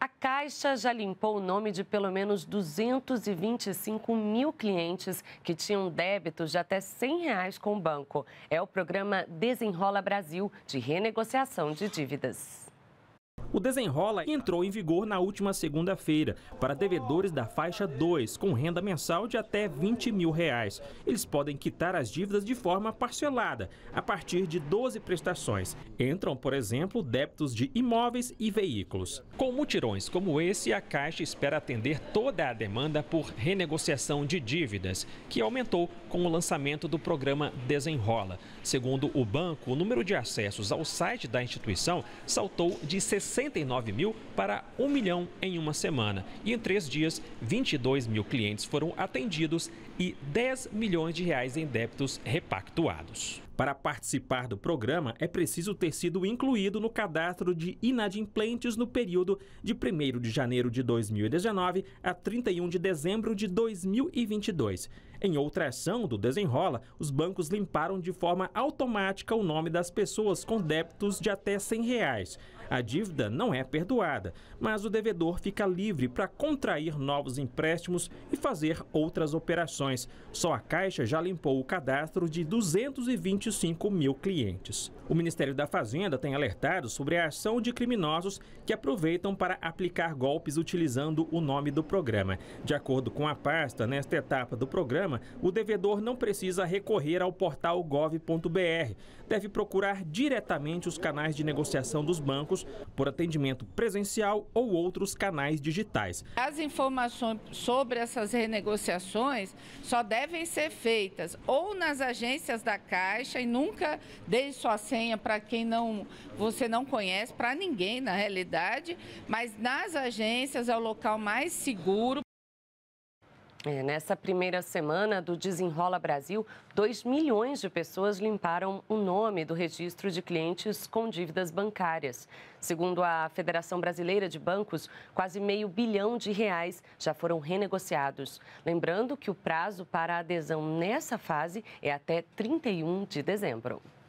A Caixa já limpou o nome de pelo menos 225 mil clientes que tinham débitos de até 100 reais com o banco. É o programa Desenrola Brasil de renegociação de dívidas. O desenrola entrou em vigor na última segunda-feira para devedores da faixa 2, com renda mensal de até 20 mil reais. Eles podem quitar as dívidas de forma parcelada, a partir de 12 prestações. Entram, por exemplo, débitos de imóveis e veículos. Com mutirões como esse, a Caixa espera atender toda a demanda por renegociação de dívidas, que aumentou com o lançamento do programa Desenrola. Segundo o banco, o número de acessos ao site da instituição saltou de 60 69 mil para 1 milhão em uma semana. E em três dias, 22 mil clientes foram atendidos e 10 milhões de reais em débitos repactuados. Para participar do programa, é preciso ter sido incluído no cadastro de inadimplentes no período de 1 de janeiro de 2019 a 31 de dezembro de 2022. Em outra ação do Desenrola, os bancos limparam de forma automática o nome das pessoas com débitos de até R$ 100. Reais. A dívida não é perdoada, mas o devedor fica livre para contrair novos empréstimos e fazer outras operações. Só a Caixa já limpou o cadastro de 225 mil clientes. O Ministério da Fazenda tem alertado sobre a ação de criminosos que aproveitam para aplicar golpes utilizando o nome do programa. De acordo com a pasta, nesta etapa do programa, o devedor não precisa recorrer ao portal gov.br. Deve procurar diretamente os canais de negociação dos bancos por atendimento presencial ou outros canais digitais. As informações sobre essas renegociações só devem ser feitas ou nas agências da Caixa e nunca dê sua senha para quem não você não conhece, para ninguém na realidade, mas nas agências é o local mais seguro. É, nessa primeira semana do Desenrola Brasil, 2 milhões de pessoas limparam o nome do registro de clientes com dívidas bancárias. Segundo a Federação Brasileira de Bancos, quase meio bilhão de reais já foram renegociados. Lembrando que o prazo para adesão nessa fase é até 31 de dezembro.